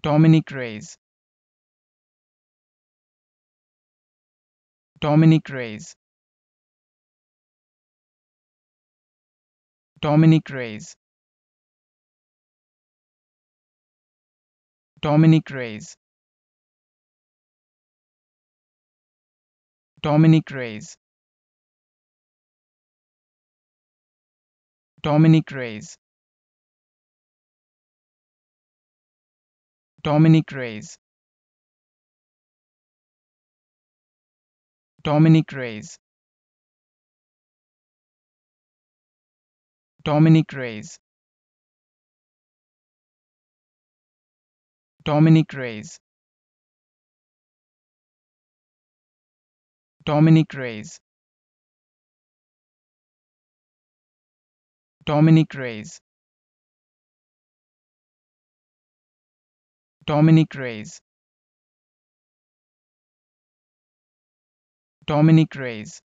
Dominic Reyes Dominic Reyes Dominic Reyes Dominic Reyes Dominic Reyes Dominic Reyes Dominic Reyes Dominic Reyes Dominic Reyes Dominic Reyes Dominic Reyes Dominic Reyes Dominic Reyes Dominic Reyes